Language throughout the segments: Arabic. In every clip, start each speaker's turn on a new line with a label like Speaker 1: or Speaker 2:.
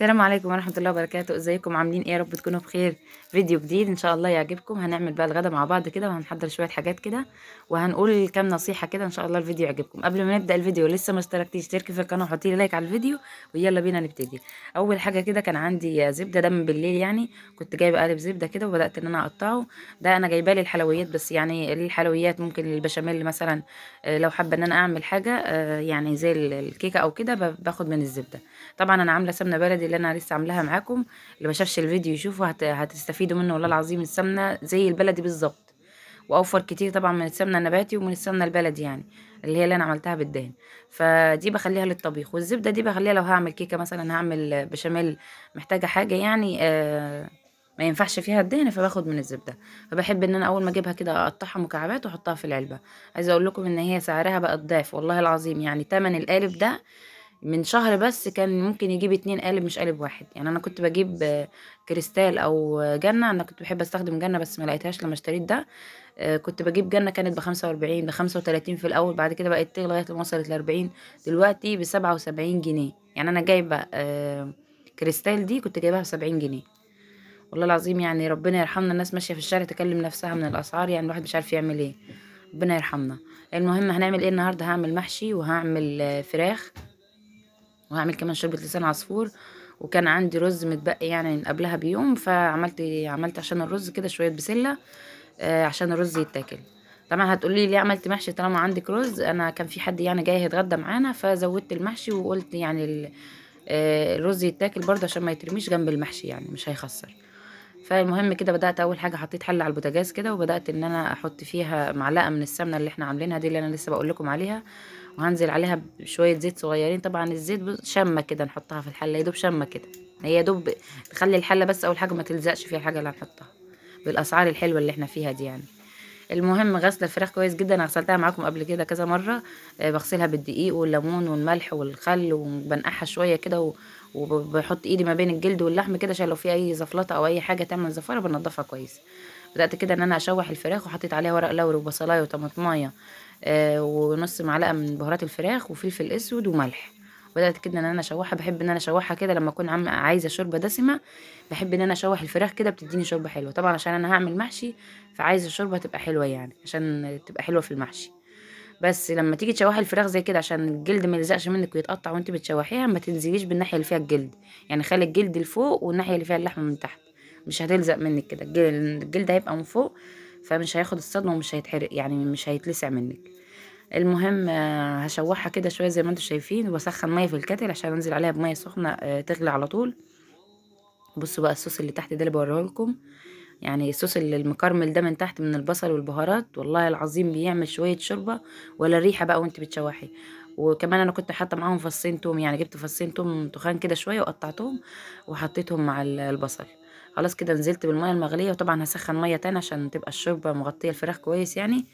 Speaker 1: السلام عليكم ورحمه الله وبركاته ازيكم عاملين ايه يا رب تكونوا بخير فيديو جديد ان شاء الله يعجبكم هنعمل بقى الغدا مع بعض كده وهنحضر شويه حاجات كده وهنقول كام نصيحه كده ان شاء الله الفيديو يعجبكم قبل ما نبدا الفيديو لسه ما اشتركتيش اشتركي في القناه وحطي لي لايك على الفيديو ويلا بينا نبتدي اول حاجه كده كان عندي زبده دم بالليل يعني كنت جايبه قالب زبده كده وبدات ان انا اقطعه ده انا جايبه لي الحلويات بس يعني الحلويات ممكن البشاميل مثلا آه، لو حابه ان انا اعمل حاجه آه، يعني زي الكيكه او كده باخد من الزبده طبعا انا عامله سمنه بلدي اللي انا لسه عاملاها معاكم اللي ما شافش الفيديو يشوفه هت... هتستفيدوا منه والله العظيم السمنه زي البلدي بالظبط واوفر كتير طبعا من السمنه النباتي ومن السمنه البلدي يعني اللي هي اللي انا عملتها بالدهن فدي بخليها للطبيخ والزبده دي بخليها لو هعمل كيكه مثلا هعمل بشاميل محتاجه حاجه يعني آه ما ينفعش فيها الدهن فباخد من الزبده فبحب ان انا اول ما اجيبها كده اقطعها مكعبات واحطها في العلبه عايزه اقول لكم ان هي سعرها بقى ضعف والله العظيم يعني ثمن القالب ده من شهر بس كان ممكن يجيب اتنين قالب مش قالب واحد يعني انا كنت بجيب كريستال او جنه انا كنت بحب استخدم جنه بس ما لقيتهاش لما اشتريت ده آه، كنت بجيب جنه كانت بخمسة واربعين بخمسة وتلاتين في الاول بعد كده بقت تغلى لغايه ما وصلت لاربعين دلوقتي بسبعة وسبعين جنيه يعني انا جايبه آه، كريستال دي كنت جايباها بسبعين جنيه والله العظيم يعني ربنا يرحمنا الناس ماشيه في الشارع تكلم نفسها من الاسعار يعني الواحد مش عارف يعمل ايه ربنا يرحمنا المهم هنعمل ايه النهارده هعمل محشي وهعمل آه، فراخ وهعمل كمان شوربه لسان عصفور وكان عندي رز متبقي يعني من قبلها بيوم فعملت عملت عشان الرز كده شويه بسله آه، عشان الرز يتاكل طبعا هتقولي ليه عملت محشي طالما عندك رز انا كان في حد يعني جاي هيتغدى معانا فزودت المحشي وقلت يعني آه، الرز يتاكل برضه عشان ما يترميش جنب المحشي يعني مش هيخسر فالمهم كده بدات اول حاجه حطيت حله على البوتاجاز كده وبدات ان انا احط فيها معلقه من السمنه اللي احنا عاملينها دي اللي انا لسه بقول لكم عليها وهنزل عليها بشويه زيت صغيرين طبعا الزيت شمه كده نحطها في الحله يدوب شمه كده هي دوب تخلي الحله بس اول حاجه ما تلزقش فيها الحاجه اللي هنحطها بالاسعار الحلوه اللي احنا فيها دي يعني المهم غسل الفراخ كويس جدا انا غسلتها معاكم قبل كده كذا مره آه، بغسلها بالدقيق والليمون والملح والخل وبنقعها شويه كده وبحط ايدي ما بين الجلد واللحم كده عشان لو في اي زفلطه او اي حاجه تعمل زفاره بنضفها كويس بدات كده ان انا اشوح الفراخ وحطيت عليها ورق لوري وبصلايه وطماطمايه آه، ونص معلقه من بهارات الفراخ وفلفل اسود وملح بدات كده ان انا اشوحها بحب ان انا اشوحها كده لما اكون عم عايزه شوربه دسمه بحب ان انا اشوح الفراخ كده بتديني شوربه حلوه طبعا عشان انا هعمل محشي فعايزه الشوربه تبقى حلوه يعني عشان تبقى حلوه في المحشي بس لما تيجي تشوحي الفراخ زي كده عشان الجلد ما يلزقش منك ويتقطع وانت بتشوحيها ما تنزليش بالناحيه اللي فيها الجلد يعني خلي الجلد لفوق والناحيه اللي فيها اللحمه من تحت مش هتلزق منك كده الجلد هيبقى من فوق فمش هياخد الصدمة ومش هيتحرق يعني مش هيتلسع منك المهم آه، هشوحها كده شوية زي ما انتم شايفين وبسخن مية في الكتل عشان انزل عليها بمية سخنة آه، تغلي على طول بصوا بقى الصوص اللي تحت ده اللي بوريه لكم يعني الصوص المكرمل ده من تحت من البصل والبهارات والله العظيم بيعمل شوية شوربة ولا ريحة بقى وانت بتشوحي وكمان انا كنت حاطه معاهم فصين توم يعني جبت فصين توم تخان كده شويه وقطعتهم وحطيتهم مع البصل خلاص كده نزلت بالميه المغليه وطبعا هسخن ميه تاني عشان تبقى الشوربه مغطيه الفراخ كويس يعني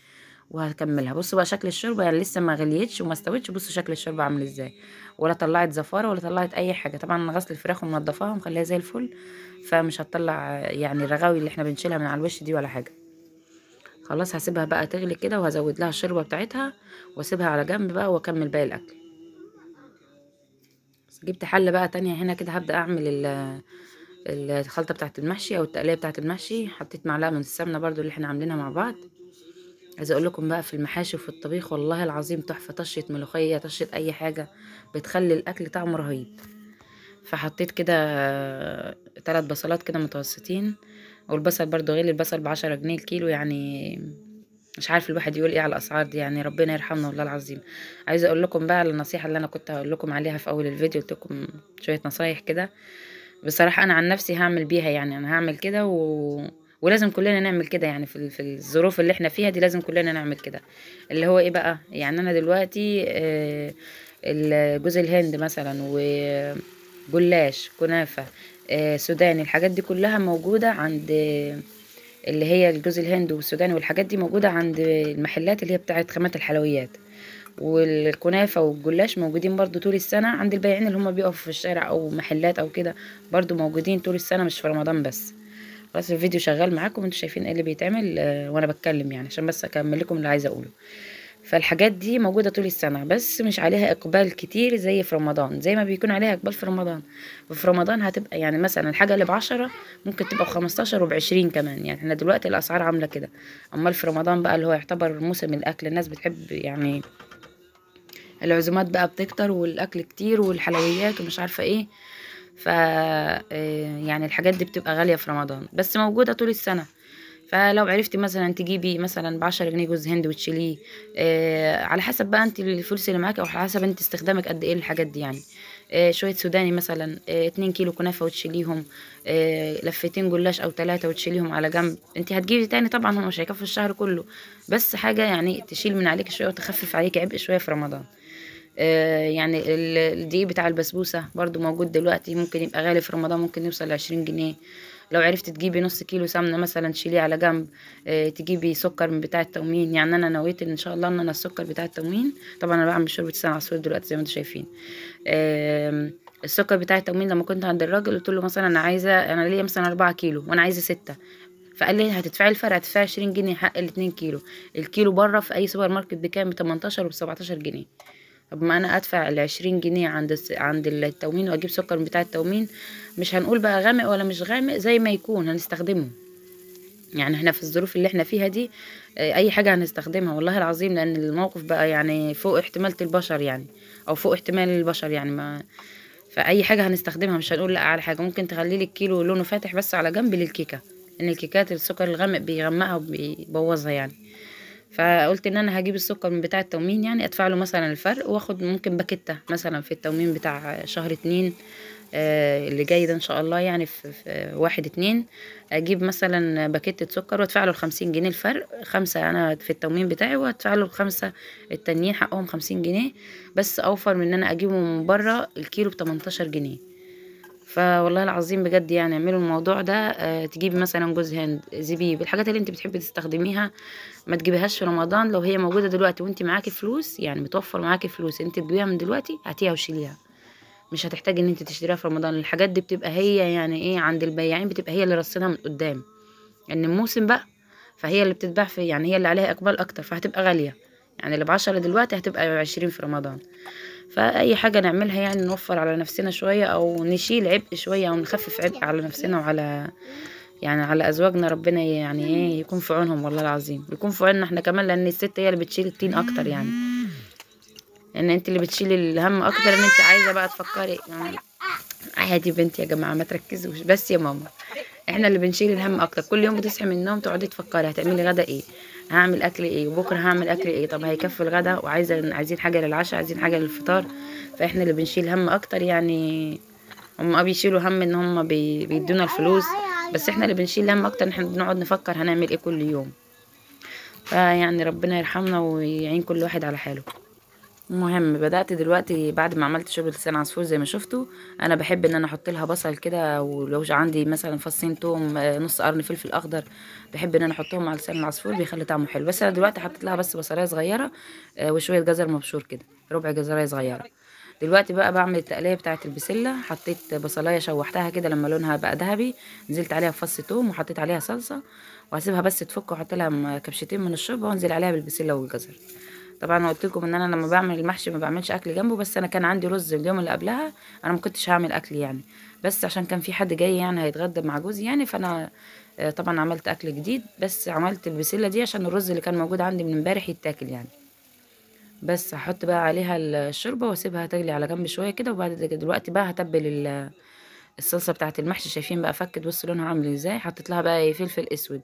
Speaker 1: وهكملها بصوا بقى شكل الشوربه يعني لسه ما غليتش وما استوتش بصوا شكل الشوربه عامل ازاي ولا طلعت زفاره ولا طلعت اي حاجه طبعا غسل الفراخ ومنضفاها ومخليها زي الفل فمش هتطلع يعني الرغاوي اللي احنا بنشيلها من على الوش دي ولا حاجه خلاص هسيبها بقى تغلي كده وهزود لها الشوربه بتاعتها واسيبها على جنب بقى واكمل باقي الاكل جبت حله بقى تانية هنا كده هبدا اعمل الخلطة بتاعة المحشي أو التقلية بتاعة المحشي حطيت معلقة من السمنة برضو اللي احنا عاملينها مع بعض عايزة اقول لكم بقى في المحاشي وفي الطبيخ والله العظيم تحفة طشة ملوخية طشة اي حاجة بتخلي الاكل طعمه رهيب فحطيت كده ثلاث بصلات كده متوسطين والبصل برضو غير البصل بعشرة جنيه الكيلو يعني مش عارف الواحد يقول ايه على الاسعار دي يعني ربنا يرحمنا والله العظيم عايزة اقول لكم بقى النصيحة اللي انا كنت هقول لكم عليها في اول الفيديو قلت لكم شوية نصايح كده بصراحة أنا عن نفسي هعمل بيها يعني أنا هعمل كده و... ولازم كلنا نعمل كده يعني في, في الظروف اللي احنا فيها دي لازم كلنا نعمل كده اللي هو ايه بقى يعني أنا دلوقتي آه، جوز الهند مثلا وجلاش كنافة آه، سوداني الحاجات دي كلها موجودة عند اللي هي الجوز الهند والسوداني والحاجات دي موجودة عند المحلات اللي هي بتاعت خامات الحلويات والكنافة والجلاش موجودين برضو طول السنة عند البائعين اللي هم بيقفوا في الشارع أو محلات أو كده برضو موجودين طول السنة مش في رمضان بس خلاص الفيديو شغال معاكم انتوا شايفين ايه اللي بيتعمل آه وانا بتكلم يعني عشان بس اكمل لكم اللي عايزه اقوله فالحاجات دي موجوده طول السنه بس مش عليها اقبال كتير زي في رمضان زي ما بيكون عليها اقبال في رمضان وفي رمضان هتبقى يعني مثلا الحاجه اللي بعشرة ممكن تبقى بخمستاشر وبعشرين كمان يعني احنا دلوقتي الاسعار عامله كده امال في رمضان بقى اللي هو يعتبر موسم الاكل الناس بتحب يعني العزومات بقى بتكتر والاكل كتير والحلويات ومش عارفه ايه ف آه، يعني الحاجات دي بتبقى غاليه في رمضان بس موجوده طول السنه فلو عرفتي مثلا تجيبي مثلا بعشرة جنيه جوز هند وتشيليه إيه على حسب بقى انت الفلوس اللي معاكي او على حسب انت استخدامك قد ايه للحاجات دي يعني إيه شويه سوداني مثلا 2 آه، اتنين كيلو كنافه وتشيليهم إيه لفتين جلاش او ثلاثه وتشيليهم على جنب انت هتجيبي تاني طبعا هم مش هيكفوا الشهر كله بس حاجه يعني تشيل من عليك شويه وتخفف عليك عبء شويه في رمضان آه، يعني الدقيق بتاع البسبوسة برضو موجود دلوقتي ممكن يبقى غالي في رمضان ممكن يوصل لعشرين جنيه لو عرفت تجيبي نص كيلو سمنة مثلا تشيليه على جنب آه، تجيبي سكر من بتاع التموين يعني انا نويت ان شاء الله ان انا السكر بتاع التموين طبعا انا بعمل شوربة لسان عصفور دلوقتي زي ما انتوا شايفين السكر بتاع التموين لما كنت عند الراجل قلت له مثلا انا عايزه انا ليا مثلا أربعة كيلو وانا عايزه ستة فقال لي هتدفعي الفرق هتدفعي عشرين جنيه حق الاتنين كيلو الكيلو بره في اي سوبر ماركت بكام بتمنتاشر وبسبعتاشر جنيه طب ما انا ادفع العشرين جنيه عند عند التومين واجيب سكر بتاع التومين مش هنقول بقى غامق ولا مش غامق زي ما يكون هنستخدمه يعني احنا في الظروف اللي احنا فيها دي آه، اي حاجه هنستخدمها والله العظيم لان الموقف بقى يعني فوق احتمال البشر يعني او فوق احتمال البشر يعني ما فاي حاجه هنستخدمها مش هنقول لا على حاجه ممكن تخلي لي الكيلو لونه فاتح بس على جنب للكيكه ان الكيكات السكر الغامق بيغمقها وبيبوظها يعني فقلت ان انا هجيب السكر من بتاع التومين يعني ادفع له مثلا الفرق واخد ممكن باكيته مثلا في التومين بتاع شهر اتنين آه، اللي جاي ده ان شاء الله يعني في, في واحد اتنين اجيب مثلا باكيتة سكر وادفع له الخمسين جنيه الفرق خمسة انا في التومين بتاعي وادفع له الخمسة التانيين حقهم خمسين جنيه بس اوفر من ان انا اجيبه من بره الكيلو بتمنتاشر جنيه فوالله العظيم بجد يعني اعملوا الموضوع ده تجيب آه، تجيبي مثلا جوز هند زبيب الحاجات اللي انت بتحبي تستخدميها ما تجيبيهاش في رمضان لو هي موجوده دلوقتي وانت معاكي فلوس يعني متوفر معاكي فلوس انت تجيبيها من دلوقتي هاتيها وشيليها مش هتحتاجي ان انت تشتريها في رمضان الحاجات دي بتبقى هي يعني ايه عند البياعين بتبقى هي اللي رصينها من قدام ان يعني الموسم بقى فهي اللي بتتباع في يعني هي اللي عليها اقبال اكتر فهتبقى غاليه يعني اللي بعشرة دلوقتي هتبقى عشرين في رمضان فاي حاجه نعملها يعني نوفر على نفسنا شويه او نشيل عبء شويه او نخفف عبء على نفسنا وعلى يعني على ازواجنا ربنا يعني ايه يكون في عونهم والله العظيم يكون في عوننا احنا كمان لان الست هي اللي بتشيل التين اكتر يعني ان انت اللي بتشيلي الهم اكتر ان انت عايزه بقى تفكري يعني عادي آه، بنتي يا جماعه ما تركزوش بس يا ماما احنا اللي بنشيل الهم اكتر كل يوم بتصحي من النوم تقعدي تفكري هتعملي غدا ايه هعمل اكل ايه وبكره هعمل اكل ايه طب هيكفي الغدا وعايزه عايزين حاجه للعشاء عايزين حاجه للفطار فاحنا اللي بنشيل هم اكتر يعني هم آه بيشيلوا هم ان هم بي... بيدونا الفلوس بس احنا اللي بنشيل هم اكتر احنا بنقعد نفكر هنعمل ايه كل يوم فيعني ربنا يرحمنا ويعين كل واحد على حاله مهم بدأت دلوقتي بعد ما عملت شغل لسان عصفور زي ما شفتوا أنا بحب إن أنا أحط لها بصل كده ولو عندي مثلا فصين توم آه، نص قرن فلفل أخضر بحب إن أنا أحطهم على لسان العصفور بيخلي طعمه حلو بس أنا دلوقتي حطيت لها بس بصلاية صغيرة آه، وشوية جزر مبشور كده ربع جزراية صغيرة دلوقتي بقى بعمل التقلية بتاعة البسلة حطيت بصلاية شوحتها كده لما لونها بقى ذهبي نزلت عليها فص توم وحطيت عليها صلصة وهسيبها بس تفك وأحط لها كبشتين من الشوربة وأنزل عليها بالبسلة والجزر طبعا انا قلت لكم ان انا لما بعمل المحشي ما بعملش اكل جنبه بس انا كان عندي رز اليوم اللي قبلها انا ما كنتش هعمل اكل يعني بس عشان كان في حد جاي يعني هيتغدى مع جوزي يعني فانا آه، طبعا عملت اكل جديد بس عملت البسله دي عشان الرز اللي كان موجود عندي من امبارح يتاكل يعني بس هحط بقى عليها الشوربه واسيبها تغلي على جنب شويه كده وبعد دلوقتي بقى هتبل الصلصه بتاعه المحشي شايفين بقى فكت بصوا لونها عامل ازاي حطيت لها بقى إيه، فلفل اسود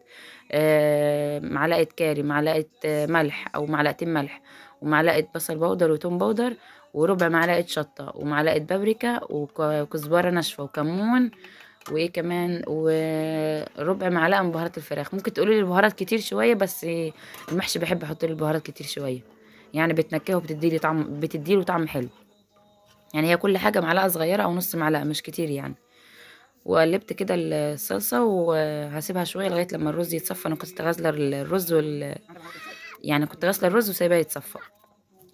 Speaker 1: آه، معلقه كاري معلقه آه، ملح او معلقتين ملح ومعلقه بصل بودر وتوم بودر وربع معلقه شطه ومعلقه بابريكا وكزبره ناشفه وكمون وايه كمان وربع معلقه من بهارات الفراخ ممكن تقولوا لي البهارات كتير شويه بس المحشي بحب احط البهارات كتير شويه يعني بتنكهه وبتديله طعم بتديله طعم حلو يعني هي كل حاجة معلقة صغيرة أو نص معلقة مش كتير يعني وقلبت كده الصلصة وهسيبها شوية لغاية لما الرز يتصفى أنا كنت غازلة الرز وال يعني كنت غاسلة الرز وسايباه يتصفى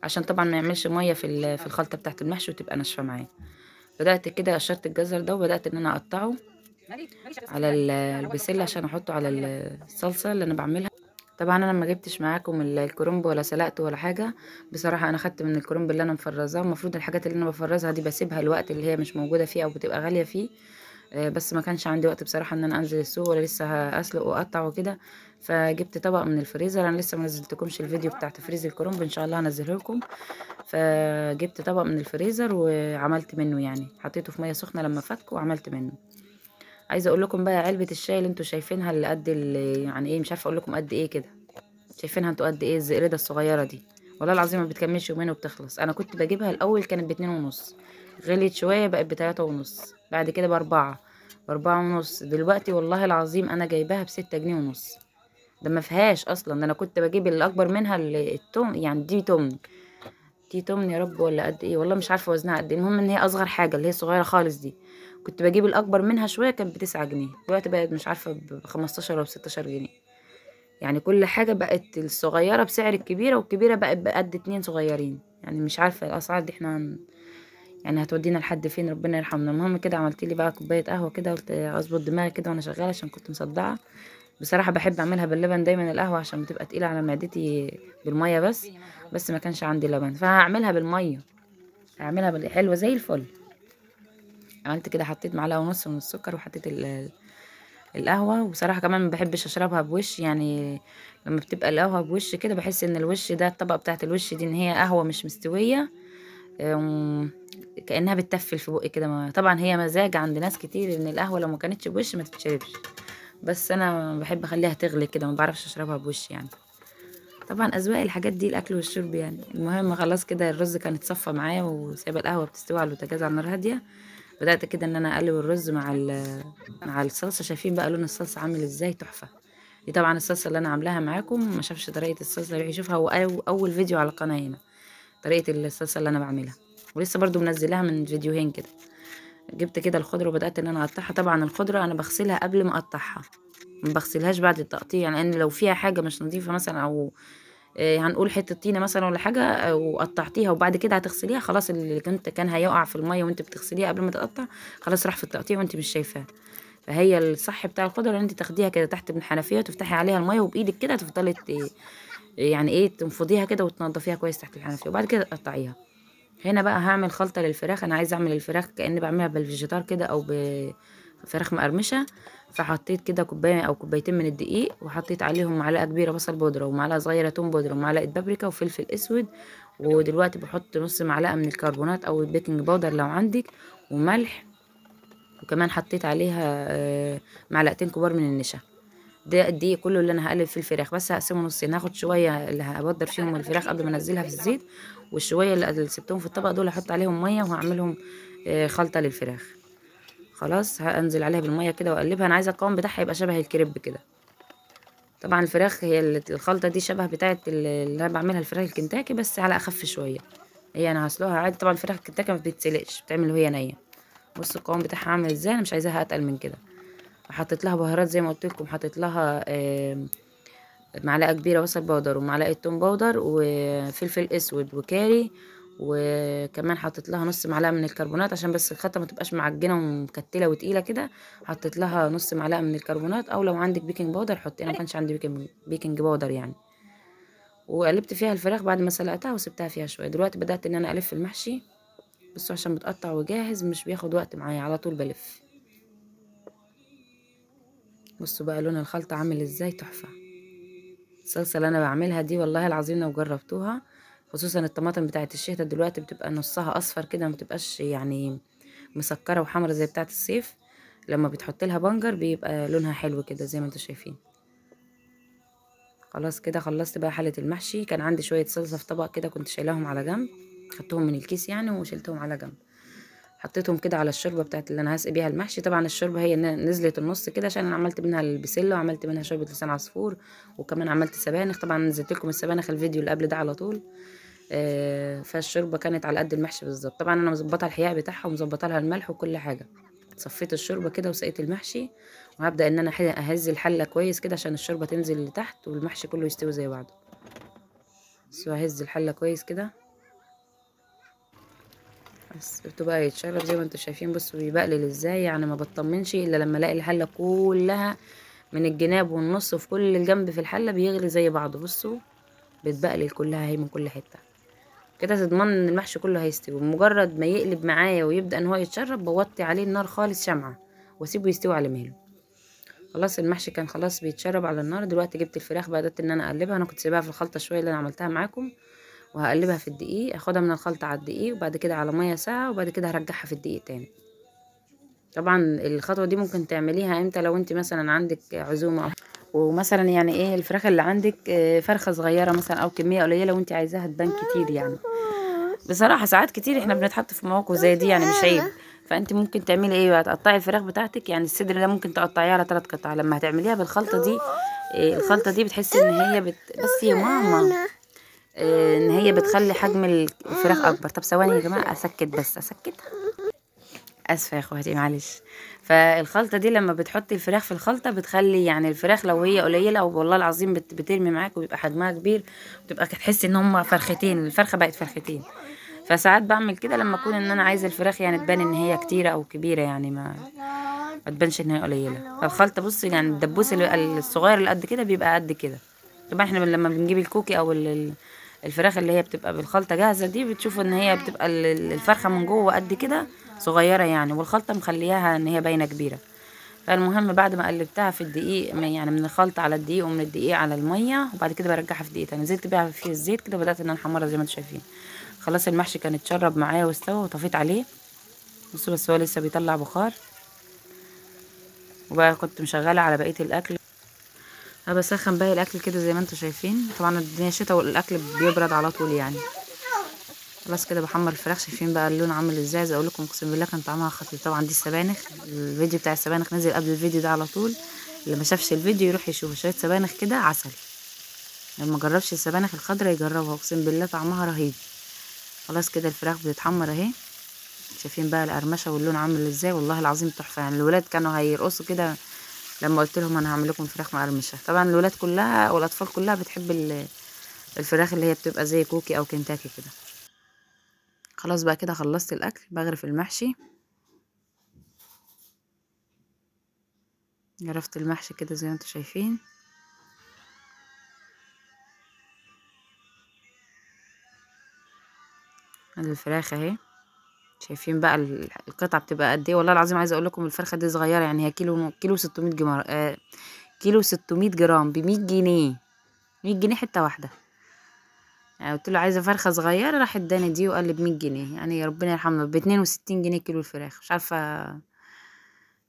Speaker 1: عشان طبعا ما يعملش مية في في الخلطة بتاعة المحشي وتبقى ناشفة معايا بدأت كده قشرت الجزر ده وبدأت إن أنا أقطعه على البسلة عشان أحطه على الصلصة اللي أنا بعملها طبعا انا ما جبتش معاكم الكرنب ولا سلقته ولا حاجه بصراحه انا خدت من الكرنب اللي انا مفرزاه المفروض الحاجات اللي انا بفرزها دي بسيبها الوقت اللي هي مش موجوده فيه او بتبقى غاليه فيه آه، بس ما كانش عندي وقت بصراحه ان انا انزل السوق ولا لسه اسلق واقطع وكده فجبت طبق من الفريزر انا لسه ما نزلتكمش الفيديو بتاع تفريز الكرنب ان شاء الله هنزله لكم فجبت طبق من الفريزر وعملت منه يعني حطيته في ميه سخنه لما فك وعملت منه عايزه اقول لكم بقى علبه الشاي اللي انتوا شايفينها اللي قد يعني ايه مش عارفه اقول لكم قد ايه كده شايفينها انتوا قد ايه الزقرده الصغيره دي والله العظيم ما بتكملش يومين وبتخلص انا كنت بجيبها الاول كانت باتنين ونص غليت شويه بقت بتلاته ونص بعد كده باربعه باربعه ونص دلوقتي والله العظيم انا جايباها بستة جنيه ونص ده ما فيهاش اصلا ده انا كنت بجيب الاكبر منها التمن يعني دي تمن دي تمن يا رب ولا قد ايه والله مش عارفه وزنها قد ايه المهم ان هي اصغر حاجه اللي هي صغيره خالص دي كنت بجيب الاكبر منها شويه كانت بتسعة جنيه دلوقتي بقت مش عارفه بخمستاشر او بستاشر جنيه يعني كل حاجه بقت الصغيره بسعر الكبيره والكبيره بقت بقد اتنين صغيرين يعني مش عارفه الاسعار دي احنا يعني هتودينا لحد فين ربنا يرحمنا المهم كده عملت لي بقى كوبايه قهوه كده قلت اظبط دماغي كده وانا شغاله عشان كنت مصدعه بصراحه بحب اعملها باللبن دايما القهوه عشان بتبقى تقيله على معدتي بالميه بس بس ما كانش عندي لبن فهعملها بالميه هعملها بالحلوه زي الفل عملت كده حطيت معلقه ونص من السكر وحطيت القهوه وبصراحه كمان ما بحبش اشربها بوش يعني لما بتبقى القهوه بوش كده بحس ان الوش ده الطبقه بتاعه الوش دي ان هي قهوه مش مستويه كانها بتتفل في بقي كده طبعا هي مزاج عند ناس كتير ان القهوه لو ما كانتش بوش ما تتشربش بس انا بحب اخليها تغلي كده ما بعرفش اشربها بوش يعني طبعا اذواق الحاجات دي الاكل والشرب يعني المهم خلاص كده الرز كان اتصفى معايا وسايبه القهوه بتستوي على البوتاجاز على نار هاديه بدات كده ان انا اقلب الرز مع مع الصلصه شايفين بقى لون الصلصه عامل ازاي تحفه دي طبعا الصلصه اللي انا عاملاها معاكم ما شافش طريقه الصلصه يروح يشوفها هو اول فيديو على القناه هنا طريقه الصلصه اللي انا بعملها ولسه برضو منزلاها من فيديوهين كده جبت كده الخضره وبدات ان انا اقطعها طبعا الخضره انا بغسلها قبل ما اقطعها ما بغسلهاش بعد التقطيع لان يعني لو فيها حاجه مش نظيفه مثلا او آه، هنقول حته طينه مثلا ولا حاجه آه، وقطعتيها وبعد كده هتغسليها خلاص اللي كنت كان هيقع في الميه وانت بتغسليها قبل ما تقطع خلاص راح في التقطيع وانت مش شايفاه فهي الصح بتاع الخضره ان انت تاخديها كده تحت من الحنفيه وتفتحي عليها الميه وبايدك كده تفضلي يعني ايه تنفضيها كده وتنضفيها كويس تحت الحنفيه وبعد كده تقطعيها هنا بقى هعمل خلطه للفراخ انا عايزه اعمل الفراخ كاني بعملها بالفيجيتار كده او ب فراخ مقرمشه فحطيت كده كوبايه او كوبايتين من الدقيق وحطيت عليهم معلقه كبيره بصل بودره ومعلقه صغيره توم بودره ومعلقه بابريكا وفلفل اسود ودلوقتي بحط نص معلقه من الكربونات او البيكنج باودر لو عندك وملح وكمان حطيت عليها آه، معلقتين كبار من النشا ده الدقيق كله اللي انا هقلب فيه الفراخ بس هقسمه نصين هاخد شويه اللي هبدر فيهم الفراخ قبل ما انزلها في الزيت والشويه اللي سبتهم في الطبق دول هحط عليهم ميه وهعملهم آه، خلطه للفراخ خلاص هنزل عليها بالميه كده واقلبها انا عايزه القوام بتاعها يبقى شبه الكريب كده طبعا الفراخ هي الخلطه دي شبه بتاعه اللي انا بعملها الفراخ الكنتاكي بس على اخف شويه هي انا هسلقها عادي طبعا الفراخ الكنتاكي ما بتتسلقش بتعمل وهي نيه بص القوام بتاعها عامل ازاي انا مش عايزاها اتقل من كده حطيت لها بهارات زي ما قلت لكم حطيت لها معلقه كبيره بصل بودر ومعلقه توم بودر وفلفل اسود وكاري وكمان حطيت لها نص معلقه من الكربونات عشان بس الخطه ما تبقاش معجنه ومكتله وتقيله كده حطيت لها نص معلقه من الكربونات او لو عندك بيكنج باودر حطي انا ما كانش عندي بيكنج بيكنج باودر يعني وقلبت فيها الفراخ بعد ما سلقتها وسبتها فيها شويه دلوقتي بدات ان انا الف المحشي بصوا عشان متقطع وجاهز مش بياخد وقت معايا على طول بلف بصوا بقى لون الخلطه عامل ازاي تحفه الصلصه اللي انا بعملها دي والله العظيم لو جربتوها خصوصا الطماطم بتاعت الشتا دلوقتي بتبقى نصها اصفر كده ما بتبقاش يعني مسكره وحمرا زي بتاعت الصيف لما بتحط لها بنجر بيبقى لونها حلو كده زي ما انتم شايفين خلاص كده خلصت بقى حله المحشي كان عندي شويه صلصه في طبق كده كنت شايلاهم على جنب خدتهم من الكيس يعني وشلتهم على جنب حطيتهم كده على الشوربه بتاعت اللي انا هسقي بيها المحشي طبعا الشوربه هي نزلت النص كده عشان انا عملت منها البسله وعملت منها شوربه لسان عصفور وكمان عملت سبانخ طبعا نزلت لكم السبانخ الفيديو اللي قبل ده على طول آه فالشوربه كانت على قد المحشي بالظبط طبعا انا مظبطه الحياء بتاعها ومظبطه لها الملح وكل حاجه صفيت الشوربه كده وسقيت المحشي وهبدا ان انا اهز الحله كويس كده عشان الشوربه تنزل لتحت والمحشي كله يستوي زي بعضه بس هز الحله كويس كده بس بتبقى يتشرب زي ما انتم شايفين بصوا بيبقلل ازاي يعني ما بطمنش الا لما الاقي الحله كلها من الجناب والنص وفي كل الجنب في الحله بيغلي زي بعضه بصوا بتبقلل كلها هي من كل حته كده تضمن ان المحشي كله هيستوي بمجرد ما يقلب معايا ويبدا ان هو يتشرب بوطي عليه النار خالص شمعه واسيبه يستوي على مهله خلاص المحشي كان خلاص بيتشرب على النار دلوقتي جبت الفراخ بدات ان انا اقلبها انا كنت سايباها في الخلطه شويه اللي انا عملتها معاكم وهقلبها في الدقيق اخدها من الخلطة على الدقيق وبعد كده على مية ساعة وبعد كده هرجعها في الدقيق تاني طبعا الخطوة دي ممكن تعمليها امتى لو انت مثلا عندك عزومة ومثلا يعني ايه الفراخ اللي عندك آه، فرخة صغيرة مثلا او كمية قليلة لو انت عايزاها تبان كتير يعني بصراحة ساعات كتير احنا بنتحط في مواقف زي دي يعني مش عيب فانت ممكن تعملي ايه بقى تقطعي الفراخ بتاعتك يعني الصدر ده ممكن تقطعيه على ثلاث قطع لما هتعمليها بالخلطة دي آه، الخلطة دي بتحسي ان هي بت... بس يا ماما آه، ان هي بتخلي حجم الفراخ اكبر طب ثواني يا جماعه اسكت بس اسكتها اسفه يا اخواتي معلش فالخلطه دي لما بتحطي الفراخ في الخلطه بتخلي يعني الفراخ لو هي قليله والله العظيم بترمي معاك وبيبقى حجمها كبير بتبقى تحسي ان هم فرختين الفرخه بقت فرختين فساعات بعمل كده لما اكون ان انا عايزه الفراخ يعني تبان ان هي كتيره او كبيره يعني ما ما تبانش ان هي قليله فالخلطه بصي يعني الدبوس الصغير اللي قد كده بيبقى قد كده طبعا احنا لما بنجيب الكوكي او ال الفراخ اللي هي بتبقى بالخلطه جاهزه دي بتشوفوا ان هي بتبقى الفرخه من جوه قد كده صغيره يعني والخلطه مخلياها ان هي باينه كبيره فالمهم بعد ما قلبتها في الدقيق يعني من الخلطه على الدقيق ومن الدقيق على الميه وبعد كده برجعها في دقيقتين نزلت بيها في الزيت كده بدات ان انا احمرها زي ما انتم شايفين خلاص المحشي كان اتشرب معايا واستوى وطفيت عليه بصوا بس هو لسه بيطلع بخار وبقى كنت مشغله على بقيه الاكل هبسخن باقي الاكل كده زي ما انتوا شايفين طبعا الدنيا شتا والاكل بيبرد على طول يعني خلاص كده بحمر الفراخ شايفين بقى اللون عامل ازاي عايز اقول لكم اقسم بالله كان طعمها خطير طبعا دي السبانخ الفيديو بتاع السبانخ نزل قبل الفيديو ده على طول اللي ما شافش الفيديو يروح يشوف شويه سبانخ كده عسل لما جربش السبانخ الخضراء يجربها اقسم بالله طعمها رهيب خلاص كده الفراخ بتتحمر اهي شايفين بقى القرمشه واللون عامل ازاي والله العظيم تحفه يعني الولاد كانوا هيرقصوا كده لما قلت لهم انا هعمل لكم فراخ مقرمشه طبعا الولاد كلها والاطفال كلها بتحب الفراخ اللي هي بتبقى زي كوكي او كنتاكي كده خلاص بقى كده خلصت الاكل بغرف المحشي غرفت المحشي كده زي ما انتم شايفين الفراخ اهي شايفين بقى القطعه بتبقى قد ايه والله العظيم عايزه اقول لكم الفرخه دي صغيره يعني هي كيلو كيلو 600 جرام آه كيلو 600 جرام ب 100 جنيه 100 جنيه حته واحده يعني قلت له عايزه فرخه صغيره راح اداني دي وقال لي ب 100 جنيه يعني يا ربنا يرحمنا ب 62 جنيه كيلو الفراخ مش عارفه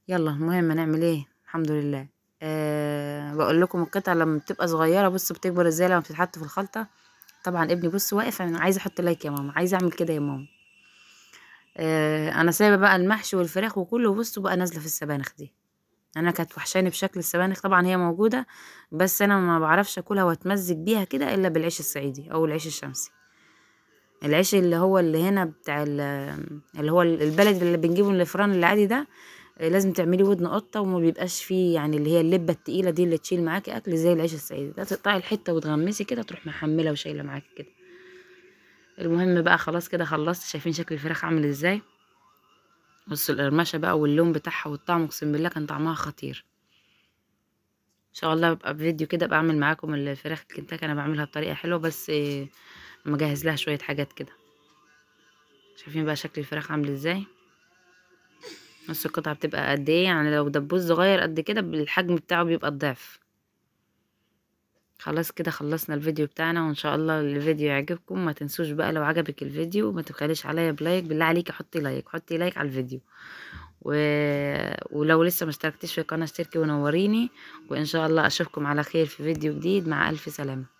Speaker 1: يلا المهم هنعمل ايه الحمد لله أه بقول لكم القطعه لما بتبقى صغيره بص بتكبر ازاي لما بتتحط في الخلطه طبعا ابني بص واقف انا عايزه احط لايك يا ماما عايزه اعمل كده يا ماما آه، انا سايبه بقى المحشي والفراخ وكله بصوا بقى نازله في السبانخ دي انا كانت وحشاني بشكل السبانخ طبعا هي موجوده بس انا ما بعرفش اكلها واتمزج بيها كده الا بالعيش الصعيدي او العيش الشمسي العيش اللي هو اللي هنا بتاع آه، اللي هو البلد اللي بنجيبه من الفران العادي ده آه، لازم تعملي ودن قطه وما بيبقاش فيه يعني اللي هي اللبه التقيله دي اللي تشيل معاكي اكل زي العيش الصعيدي ده تقطعي الحته وتغمسي كده تروح محمله وشايله معاكي كده المهم بقى خلاص كده خلصت شايفين شكل الفراخ عامل ازاي بصوا القرمشه بقى واللون بتاعها والطعم اقسم بالله كان طعمها خطير ان شاء الله ببقى فيديو كده بعمل معاكم الفراخ الكنتاكي انا بعملها بطريقه حلوه بس مجهز لها شويه حاجات كده شايفين بقى شكل الفراخ عامل ازاي بصوا القطعه بتبقى قد ايه يعني لو دبوس صغير قد كده بالحجم بتاعه بيبقى الضعف خلاص كده خلصنا الفيديو بتاعنا وان شاء الله الفيديو يعجبكم ما تنسوش بقى لو عجبك الفيديو ما تبخليش عليا بلايك بالله عليكي حطي لايك حطي لايك على الفيديو و... ولو لسه ما اشتركتش في القناه اشتركي ونوريني وان شاء الله اشوفكم على خير في فيديو جديد مع الف سلامه